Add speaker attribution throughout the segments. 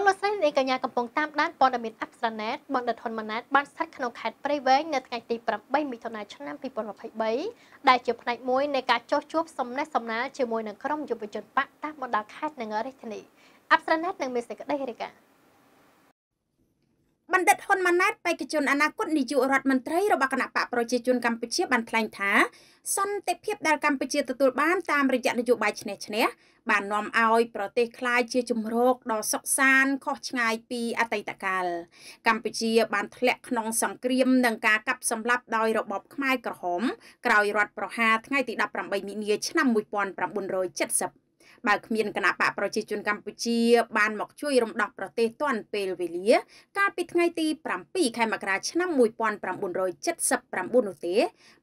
Speaker 1: លោកលោកស្រីនាងកញ្ញាកំពុងតាមដានព័ត៌មានអប្សរាណេតបណ្ឌិតហ៊ុនម៉ាណែតបានស្ថិតក្នុងខេត្តព្រៃវែងនៅថ្ងៃទី8មិថុនាឆ្នាំ2023ដែលជាផ្នែកមួយនៃការចោះជួបសំណេះសំណាលជាមួយនឹងក្រុមយុវជនបកតាមបណ្ដាខេត្តនិងរាជធានីអប្សរាណេតនឹងមានសេចក្តីរាយការណ៍នម៉ាណែតបេក្ខជនអនាគតនាយករដ្ឋមន្ត្រីរបស់គណៈបកប្រជាជនកម្ពុជាបានថ្លែងថាសន្តិភាពដែលកម្ពុជាទទួលបានតាមរយៈនយោបាយឈ្នះឈ្នះបាននាំឲ្យប្រទេសក្លាយជាជំរកដ៏សុខសាន្តខុសឆ្ងាយពីអតីតកាល កម្ពុជាបានធ្លាក់ក្នុងសង្គ្រាមនឹងការកាប់សម្លាប់ដោយរបបខ្មែរក្រហមក្រោយរដ្ឋប្រហារថ្ងៃទី18មីនាឆ្នាំ1970បើគ្មានគណៈបកប្រជាជនកម្ពុជាបានមកជួយរំដោះប្រទេសទាន់ពេលវេលា កាលពីថ្ងៃទី7ខែមករាឆ្នាំ1979នោះទេ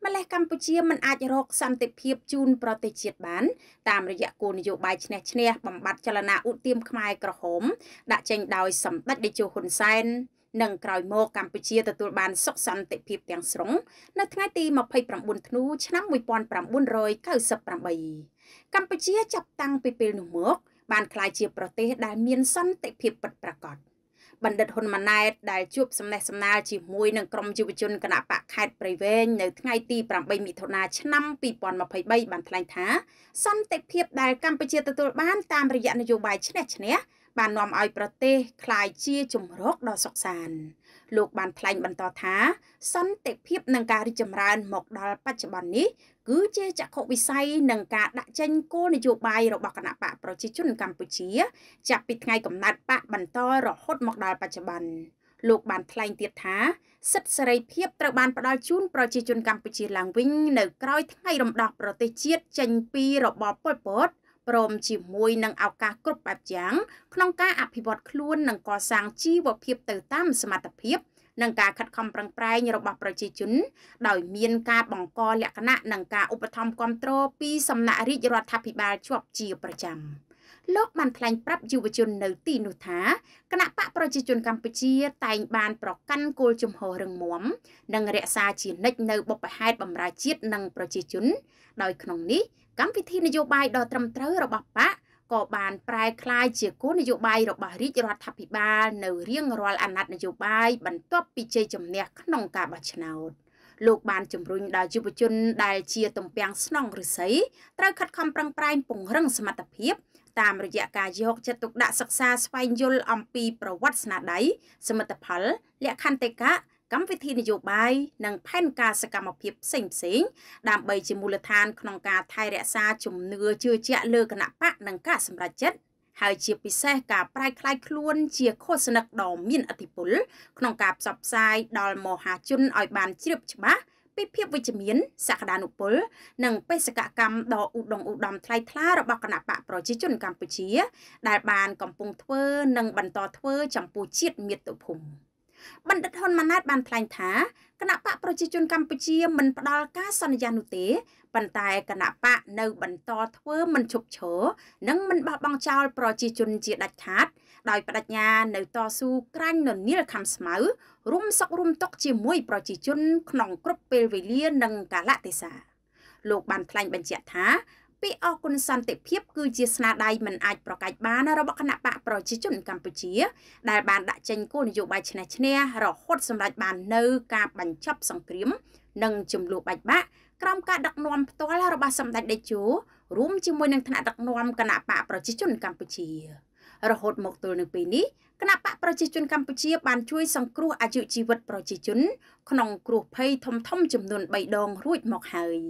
Speaker 1: ម្លេះកម្ពុជាមិនអាចរកសន្តិភាពជូនប្រទេសជាតិបានតាមរយៈគោលនយោបាយឈ្នះឈ្នះបំបត្តិចលនាឧទាមខ្មែរក្រហមដាក់ចេញដោយសម្ដេចតេជោហ៊ុនសែននិងក្រោយមកកម្ពុជាទទួលបានសុខសន្តិភាពទាំងស្រុងនៅថ្ងៃទី29ធ្នូឆ្នាំ1998កម្ពុជាចាប់តាំងពីពេលនោះមក បានក្លាយជាប្រទេស ដែលមានសន្តិភាពពិតប្រាកដបណ្ឌិតហ៊ុនម៉ាណែតដែលជួបសំណេះសំណាលជាមួយនឹងក្រុមយុវជនគណៈបកខេត្តព្រៃវែងនៅថ្ងៃទី8មិថុនាឆ្នាំ2023បានថ្លែងថាសន្តិភាពដែលកម្ពុជាទទួលបានតាមរយៈនយោបាយឆ្នះឆ្នះបាននាំឲ្យប្រទេសคล้ายជាជំរកដ៏សុខសាន្តលោក បានថ្លែងបន្តថា សន្តិភាពនិងការរីកចម្រើន មកដល់បច្ចុប្បន្ននេះគឺជាចក្ខុវិស័យនឹងការដាក់ចេញគោលនយោបាយរបស់គណៈបកប្រជាជនកម្ពុជា ចាប់ពីថ្ងៃកំណត់បកបន្តរហូត មកដល់បច្ចុប្បន្នលោកបានថ្លែងទៀតថាសិទ្ធិសេរីភាពត្រូវបានផ្ដល់ជូនប្រជាជនកម្ពុជាឡើងវិញ នៅ ក្រោយថ្ងៃរំដោះប្រទេសជាតិចេញពីរបបប៉ុលពតព្រមជាមួយនឹងឱកាសគ្រប់បែបយ៉ាងក្នុងការអភិវឌ្ឍខ្លួននិងកសាងជីវភាពទៅតាមសមត្ថភាពនិងការខិតខំប្រឹងប្រែងរបស់ប្រជាជនដោយមានការបង្កលក្ខណៈនិងការឧបត្ថម្ភគ្រប់គ្រងពីសំណាក់រាជរដ្ឋាភិបាលជាប់ជាប្រចាំ។លោកបានថ្លែងប្រាប់យុវជននៅទីនោះថាគណៈបកប្រជាជនកម្ពុជាតែងបានប្រកាន់គោលជំហររឹងមាំនិងរក្សាជានិច្ចនៅបុព្វហេតុបម្រើជាតិនិងប្រជាជនដោយក្នុងនេះកម្មវិធីនយោបាយដ៏ត្រឹមត្រូវរបស់បកក៏បានប្រែក្លាយជាគោលនយោបាយរបស់រាជរដ្ឋាភិបាលនៅរៀងរាល់អាណត្តិនយោបាយបន្ទាប់ពីជ័យជំនះក្នុងការបោះឆ្នោត។លោកបានជំរុញដល់យុវជន ដែល ជាទំពាំងស្នងឫស្សីត្រូវខិតខំប្រឹងប្រែងពង្រឹងសមត្ថភាពតាមរយៈការយកចិត្តទុកដាក់សិក្សាស្វែងយល់អំពីប្រវត្តិស្នាដៃសមិទ្ធផលលក្ខន្តិកៈកម្មវិធីនយោបាយនិង ផែនការសកម្មភាពផ្សេងផ្សេងដើម្បីជាមូលដ្ឋាន ក្នុងការថែរក្សាជំនឿជឿជាក់លើគណៈបកនិងការសម្រេចចិត្តហើយជាពិសេសការប្រែក្លាយខ្លួនជាឃោសនិកដ៏មានឥទ្ធិពលក្នុងការផ្សព្វផ្សាយដល់មហាជនឲ្យបានជ្រាប ច្បាស់ពីភាពវិជ្ជមានសក្តានុពល និងបេសកកម្មដ៏ឧត្តមឧត្តមថ្លៃថ្លារបស់គណៈបកប្រជាជនកម្ពុជា ដែលបានកំពុងធ្វើនិងបន្តធ្វើចំពោះជាតិមាតុភូមិបណ្ឌិតហ៊ុនម៉ាណែតបានថ្លែងថាគណៈបកប្រជាជន កម្ពុជាមិនផ្ដល់ការសន្យានោះទេប៉ុន្តែគណៈបកនៅបន្តធ្វើមិនឈប់ឈរនិង មិនបោះបង់ចោល ប្រជាជនជាដាច់ខាត ដោយបដិញ្ញា នៅតស៊ូក្រាញ់ននីលខំស្មៅរុំសក់រុំតុកជាមួយ ប្រជាជនក្នុងគ្រប់ពេលវេលា និងកាលៈទេសៈលោកបានថ្លែងបញ្ជាក់ថាពាក្យអគុណសន្តិភាពគឺជាស្នាដៃមិនអាចប្រកាច់បានរបស់គណៈបកប្រជាជនកម្ពុជាដែលបានដាក់ចេញគោលនយោបាយឆ្នះឈ្នះរហូតសម្រេចបាននៅការបញ្ចប់សង្គ្រាមនិងចំនួនបាច់បាក់ក្រោមការដឹកនាំផ្ទាល់របស់សម្ដេចតេជោរួមជាមួយនឹងថ្នាក់ដឹកនាំគណៈបកប្រជាជន កម្ពុជារហូតមកទល់នៅពេលនេះគណៈបកប្រជាជនកម្ពុជា បានជួយសង្គ្រោះអាយុជីវិត ប្រជាជនក្នុងគ្រោះភ័យធំធំចំនួន3ដងរួចមកហើយ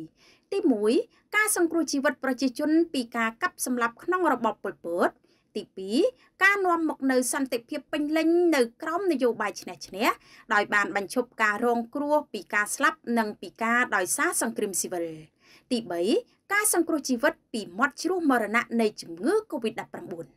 Speaker 1: ទី1ការសង្គ្រោះជីវិតប្រជាជន ពីការកាប់សម្លាប់ក្នុងរបបប៉ុលពតទី2ការនាំមកនៅ សន្តិភាពពេញលេញ នៅក្រមនយោបាយឈ្នះឈ្នះដោយបានបញ្ឈប់ការរង គ្រោះពីការស្លាប់និងពីការដោយសារសង្គ្រាមស៊ីវិលទី3ការសង្គ្រោះជីវិតពីមាត់ជ្រោះមរណៈនៃជំងឺ Covid-19